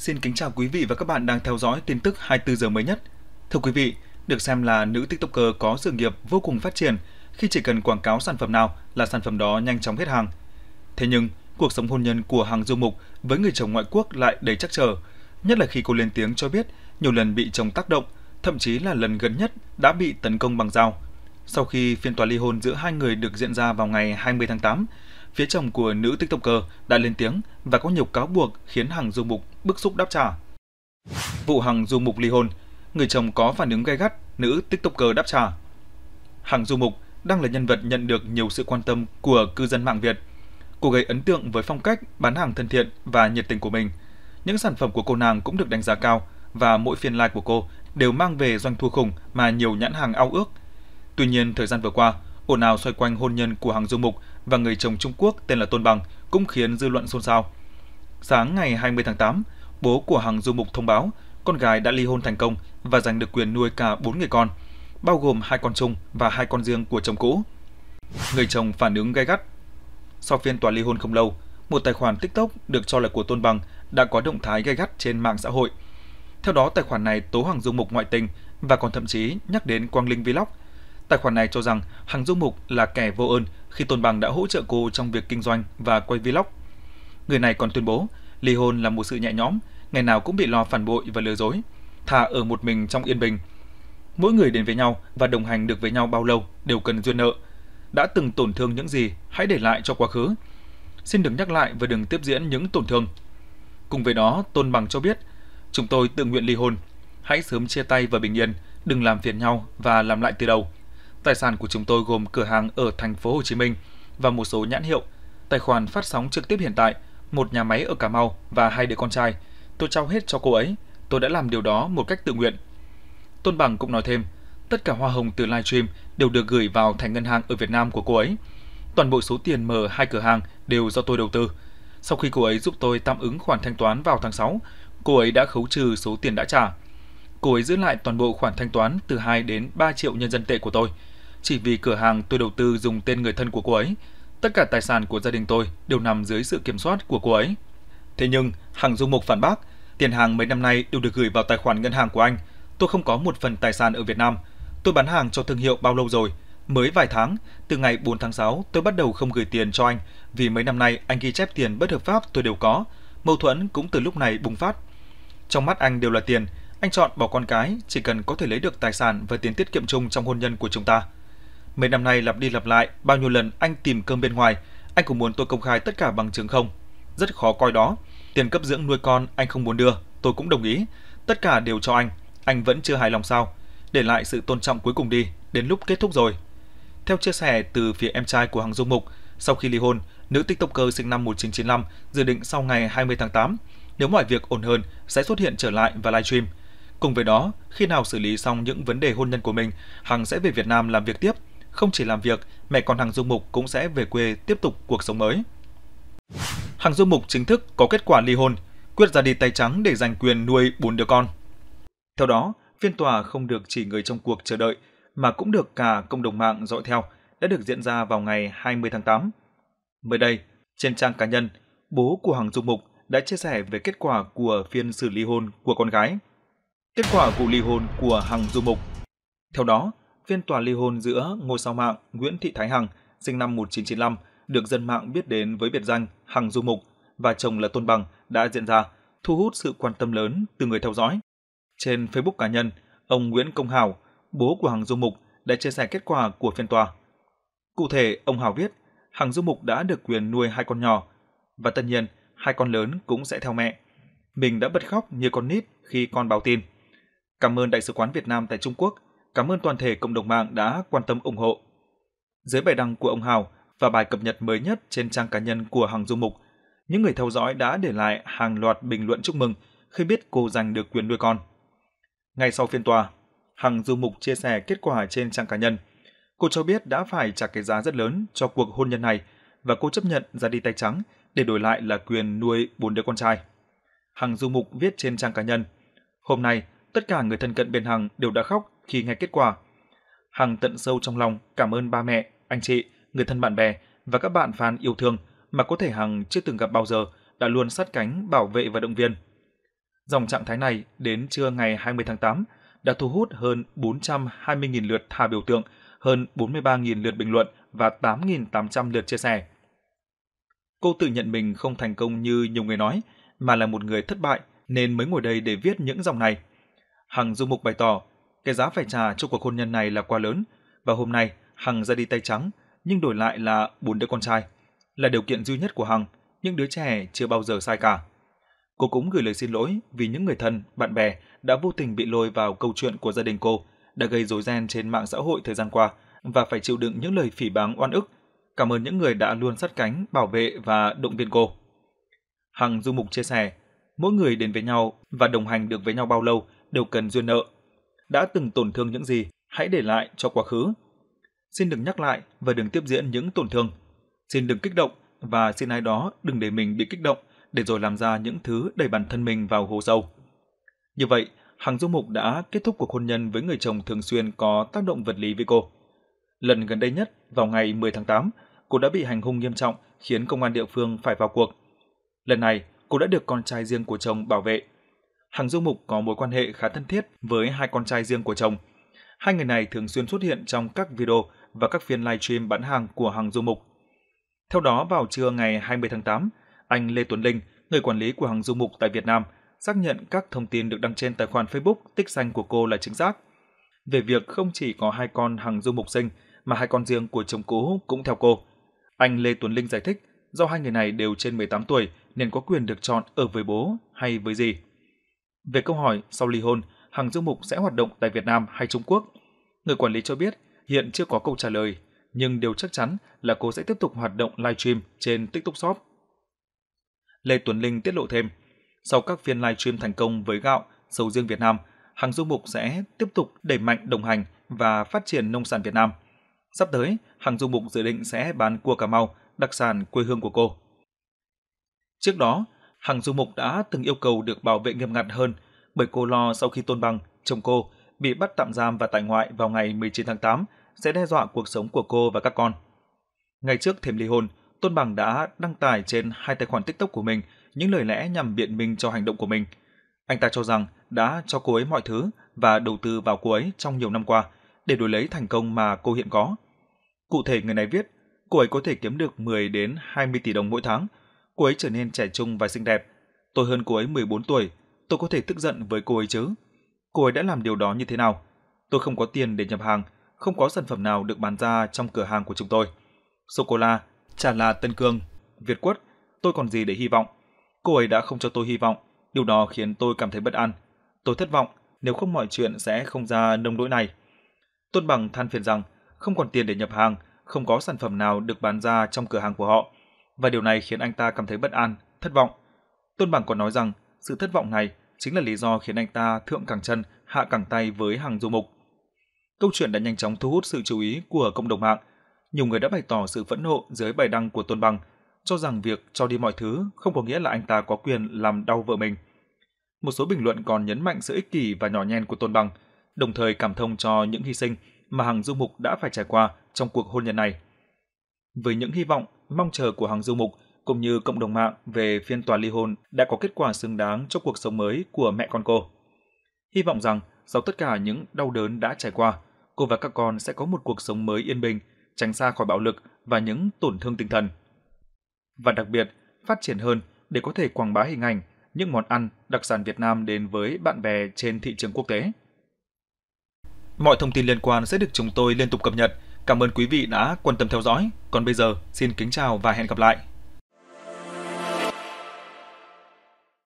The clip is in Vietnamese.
Xin kính chào quý vị và các bạn đang theo dõi tin tức 24 giờ mới nhất. Thưa quý vị, được xem là nữ TikToker có sự nghiệp vô cùng phát triển khi chỉ cần quảng cáo sản phẩm nào là sản phẩm đó nhanh chóng hết hàng. Thế nhưng, cuộc sống hôn nhân của hàng du mục với người chồng ngoại quốc lại đầy trắc trở, nhất là khi cô lên tiếng cho biết nhiều lần bị chồng tác động, thậm chí là lần gần nhất đã bị tấn công bằng dao. Sau khi phiên tòa ly hôn giữa hai người được diễn ra vào ngày 20 tháng 8, phía chồng của nữ tiktoker đã lên tiếng và có nhiều cáo buộc khiến Hằng Du Mục bức xúc đáp trả. Vụ Hằng Du Mục ly hôn, người chồng có phản ứng gay gắt, nữ tiktoker đáp trả. Hằng Du Mục đang là nhân vật nhận được nhiều sự quan tâm của cư dân mạng Việt. Cô gây ấn tượng với phong cách bán hàng thân thiện và nhiệt tình của mình. Những sản phẩm của cô nàng cũng được đánh giá cao và mỗi phiên live của cô đều mang về doanh thu khủng mà nhiều nhãn hàng ao ước. Tuy nhiên, thời gian vừa qua, ồn ào xoay quanh hôn nhân của Hằng Du Mục và người chồng Trung Quốc tên là Tôn Bằng cũng khiến dư luận xôn xao. Sáng ngày 20 tháng 8, bố của Hằng Du Mục thông báo con gái đã ly hôn thành công và giành được quyền nuôi cả 4 người con, bao gồm hai con chung và hai con riêng của chồng cũ. Người chồng phản ứng gay gắt. Sau phiên tòa ly hôn không lâu, một tài khoản TikTok được cho là của Tôn Bằng đã có động thái gay gắt trên mạng xã hội. Theo đó, tài khoản này tố Hằng Dung Mục ngoại tình và còn thậm chí nhắc đến Quang Linh Vlog Tài khoản này cho rằng Hằng Du Mục là kẻ vô ơn khi Tôn Bằng đã hỗ trợ cô trong việc kinh doanh và quay vlog. Người này còn tuyên bố ly hôn là một sự nhẹ nhõm, ngày nào cũng bị lo phản bội và lừa dối, thà ở một mình trong yên bình. Mỗi người đến với nhau và đồng hành được với nhau bao lâu đều cần duyên nợ. Đã từng tổn thương những gì hãy để lại cho quá khứ. Xin đừng nhắc lại và đừng tiếp diễn những tổn thương. Cùng với đó, Tôn Bằng cho biết, chúng tôi tự nguyện ly hôn. Hãy sớm chia tay và bình yên, đừng làm phiền nhau và làm lại từ đầu. Tài sản của chúng tôi gồm cửa hàng ở thành phố Hồ Chí Minh và một số nhãn hiệu, tài khoản phát sóng trực tiếp hiện tại, một nhà máy ở Cà Mau và hai đứa con trai. Tôi trao hết cho cô ấy. Tôi đã làm điều đó một cách tự nguyện. Tôn Bằng cũng nói thêm, tất cả hoa hồng từ livestream đều được gửi vào thành ngân hàng ở Việt Nam của cô ấy. Toàn bộ số tiền mở hai cửa hàng đều do tôi đầu tư. Sau khi cô ấy giúp tôi tạm ứng khoản thanh toán vào tháng 6, cô ấy đã khấu trừ số tiền đã trả. Cô ấy giữ lại toàn bộ khoản thanh toán từ 2 đến 3 triệu nhân dân tệ của tôi – chỉ vì cửa hàng tôi đầu tư dùng tên người thân của cô ấy. Tất cả tài sản của gia đình tôi đều nằm dưới sự kiểm soát của cô ấy. Thế nhưng, hàng du mục phản bác, tiền hàng mấy năm nay đều được gửi vào tài khoản ngân hàng của anh. Tôi không có một phần tài sản ở Việt Nam. Tôi bán hàng cho thương hiệu bao lâu rồi? Mới vài tháng, từ ngày 4 tháng 6 tôi bắt đầu không gửi tiền cho anh vì mấy năm nay anh ghi chép tiền bất hợp pháp tôi đều có. Mâu thuẫn cũng từ lúc này bùng phát. Trong mắt anh đều là tiền, anh chọn bỏ con cái chỉ cần có thể lấy được tài sản và tiền tiết kiệm chung trong hôn nhân của chúng ta. Mấy năm nay lặp đi lặp lại, bao nhiêu lần anh tìm cơm bên ngoài, anh cũng muốn tôi công khai tất cả bằng chứng không? Rất khó coi đó. Tiền cấp dưỡng nuôi con anh không muốn đưa, tôi cũng đồng ý. Tất cả đều cho anh, anh vẫn chưa hài lòng sao? Để lại sự tôn trọng cuối cùng đi, đến lúc kết thúc rồi. Theo chia sẻ từ phía em trai của Hằng Dung Mục, sau khi ly hôn, nữ tiktoker sinh năm 1995 dự định sau ngày 20 tháng 8, nếu mọi việc ổn hơn sẽ xuất hiện trở lại và livestream. Cùng với đó, khi nào xử lý xong những vấn đề hôn nhân của mình, Hằng sẽ về Việt Nam làm việc tiếp – không chỉ làm việc, mẹ còn Hằng Du Mục cũng sẽ về quê tiếp tục cuộc sống mới. Hằng Du Mục chính thức có kết quả ly hôn, quyết ra đi tay trắng để giành quyền nuôi bốn đứa con. Theo đó, phiên tòa không được chỉ người trong cuộc chờ đợi mà cũng được cả cộng đồng mạng dõi theo đã được diễn ra vào ngày 20 tháng 8. Mới đây, trên trang cá nhân, bố của Hằng du Mục đã chia sẻ về kết quả của phiên xử ly hôn của con gái. Kết quả vụ ly hôn của Hằng du Mục. Theo đó, phiên tòa ly hôn giữa ngôi Sao Mạng, Nguyễn Thị Thái Hằng, sinh năm 1995, được dân mạng biết đến với biệt danh Hằng Du Mục và chồng là Tôn Bằng đã diễn ra, thu hút sự quan tâm lớn từ người theo dõi. Trên Facebook cá nhân, ông Nguyễn Công Hảo, bố của Hằng Du Mục, đã chia sẻ kết quả của phiên tòa. Cụ thể, ông Hảo viết, Hằng Du Mục đã được quyền nuôi hai con nhỏ, và tất nhiên, hai con lớn cũng sẽ theo mẹ. Mình đã bật khóc như con nít khi con báo tin. Cảm ơn Đại sứ quán Việt Nam tại Trung Quốc Cảm ơn toàn thể cộng đồng mạng đã quan tâm ủng hộ. Dưới bài đăng của ông Hào và bài cập nhật mới nhất trên trang cá nhân của Hằng Du Mục, những người theo dõi đã để lại hàng loạt bình luận chúc mừng khi biết cô giành được quyền nuôi con. Ngay sau phiên tòa, Hằng Du Mục chia sẻ kết quả trên trang cá nhân. Cô cho biết đã phải trả cái giá rất lớn cho cuộc hôn nhân này và cô chấp nhận ra đi tay trắng để đổi lại là quyền nuôi bốn đứa con trai. Hằng Du Mục viết trên trang cá nhân, Hôm nay, tất cả người thân cận bên Hằng đều đã khóc khi nghe kết quả. Hằng tận sâu trong lòng cảm ơn ba mẹ, anh chị, người thân bạn bè và các bạn fan yêu thương mà có thể Hằng chưa từng gặp bao giờ đã luôn sát cánh bảo vệ và động viên. Dòng trạng thái này đến trưa ngày 20 tháng 8 đã thu hút hơn 420.000 lượt thả biểu tượng, hơn 43.000 lượt bình luận và 8.800 lượt chia sẻ. Cô tự nhận mình không thành công như nhiều người nói, mà là một người thất bại nên mới ngồi đây để viết những dòng này. Hằng Du Mục bày tỏ cái giá phải trả cho cuộc hôn nhân này là quá lớn và hôm nay Hằng ra đi tay trắng nhưng đổi lại là bốn đứa con trai là điều kiện duy nhất của Hằng, những đứa trẻ chưa bao giờ sai cả. Cô cũng gửi lời xin lỗi vì những người thân, bạn bè đã vô tình bị lôi vào câu chuyện của gia đình cô, đã gây rối ren trên mạng xã hội thời gian qua và phải chịu đựng những lời phỉ báng oan ức. Cảm ơn những người đã luôn sát cánh, bảo vệ và động viên cô. Hằng Du Mục chia sẻ, mỗi người đến với nhau và đồng hành được với nhau bao lâu đều cần duyên nợ đã từng tổn thương những gì hãy để lại cho quá khứ. Xin đừng nhắc lại và đừng tiếp diễn những tổn thương. Xin đừng kích động và xin ai đó đừng để mình bị kích động để rồi làm ra những thứ đẩy bản thân mình vào hồ sâu. Như vậy, Hằng Du Mục đã kết thúc cuộc hôn nhân với người chồng thường xuyên có tác động vật lý với cô. Lần gần đây nhất, vào ngày 10 tháng 8, cô đã bị hành hung nghiêm trọng khiến công an địa phương phải vào cuộc. Lần này, cô đã được con trai riêng của chồng bảo vệ Hằng Du Mục có mối quan hệ khá thân thiết với hai con trai riêng của chồng. Hai người này thường xuyên xuất hiện trong các video và các phiên livestream bán hàng của Hằng Du Mục. Theo đó, vào trưa ngày 20 tháng 8, anh Lê Tuấn Linh, người quản lý của Hằng Du Mục tại Việt Nam, xác nhận các thông tin được đăng trên tài khoản Facebook tích xanh của cô là chính xác. Về việc không chỉ có hai con Hằng Du Mục sinh, mà hai con riêng của chồng cũ cũng theo cô. Anh Lê Tuấn Linh giải thích, do hai người này đều trên 18 tuổi nên có quyền được chọn ở với bố hay với gì. Về câu hỏi sau ly hôn, Hằng Dương Mục sẽ hoạt động tại Việt Nam hay Trung Quốc, người quản lý cho biết hiện chưa có câu trả lời, nhưng điều chắc chắn là cô sẽ tiếp tục hoạt động livestream trên TikTok Shop. Lê Tuấn Linh tiết lộ thêm, sau các phiên livestream thành công với gạo, sầu riêng Việt Nam, Hằng dương Mục sẽ tiếp tục đẩy mạnh đồng hành và phát triển nông sản Việt Nam. Sắp tới, Hằng Du Mục dự định sẽ bán cua Cà Mau, đặc sản quê hương của cô. Trước đó, Hằng Du Mục đã từng yêu cầu được bảo vệ nghiêm ngặt hơn bởi cô lo sau khi Tôn Bằng, chồng cô, bị bắt tạm giam và tại ngoại vào ngày 19 tháng 8 sẽ đe dọa cuộc sống của cô và các con. Ngày trước thềm ly hôn, Tôn Bằng đã đăng tải trên hai tài khoản TikTok của mình những lời lẽ nhằm biện minh cho hành động của mình. Anh ta cho rằng đã cho cô ấy mọi thứ và đầu tư vào cô ấy trong nhiều năm qua để đổi lấy thành công mà cô hiện có. Cụ thể người này viết, cô ấy có thể kiếm được 10 đến 20 tỷ đồng mỗi tháng – cô ấy trở nên trẻ trung và xinh đẹp. Tôi hơn cô ấy 14 tuổi, tôi có thể tức giận với cô ấy chứ? Cô ấy đã làm điều đó như thế nào? Tôi không có tiền để nhập hàng, không có sản phẩm nào được bán ra trong cửa hàng của chúng tôi. Sô cô la, trà là Tân Cương, Việt Quất, tôi còn gì để hy vọng? Cô ấy đã không cho tôi hy vọng, điều đó khiến tôi cảm thấy bất an. Tôi thất vọng, nếu không mọi chuyện sẽ không ra nông nỗi này. tuân Bằng than phiền rằng, không còn tiền để nhập hàng, không có sản phẩm nào được bán ra trong cửa hàng của họ và điều này khiến anh ta cảm thấy bất an, thất vọng. Tôn Bằng còn nói rằng sự thất vọng này chính là lý do khiến anh ta thượng cẳng chân, hạ cẳng tay với hàng du mục. Câu chuyện đã nhanh chóng thu hút sự chú ý của cộng đồng mạng. Nhiều người đã bày tỏ sự phẫn nộ dưới bài đăng của Tôn Bằng, cho rằng việc cho đi mọi thứ không có nghĩa là anh ta có quyền làm đau vợ mình. Một số bình luận còn nhấn mạnh sự ích kỷ và nhỏ nhen của Tôn Bằng, đồng thời cảm thông cho những hy sinh mà hàng du mục đã phải trải qua trong cuộc hôn nhân này. Với những hy vọng mong chờ của hàng du mục cũng như cộng đồng mạng về phiên tòa ly hôn đã có kết quả xứng đáng cho cuộc sống mới của mẹ con cô. Hy vọng rằng sau tất cả những đau đớn đã trải qua, cô và các con sẽ có một cuộc sống mới yên bình, tránh xa khỏi bạo lực và những tổn thương tinh thần. Và đặc biệt, phát triển hơn để có thể quảng bá hình ảnh những món ăn đặc sản Việt Nam đến với bạn bè trên thị trường quốc tế. Mọi thông tin liên quan sẽ được chúng tôi liên tục cập nhật – Cảm ơn quý vị đã quan tâm theo dõi. Còn bây giờ, xin kính chào và hẹn gặp lại.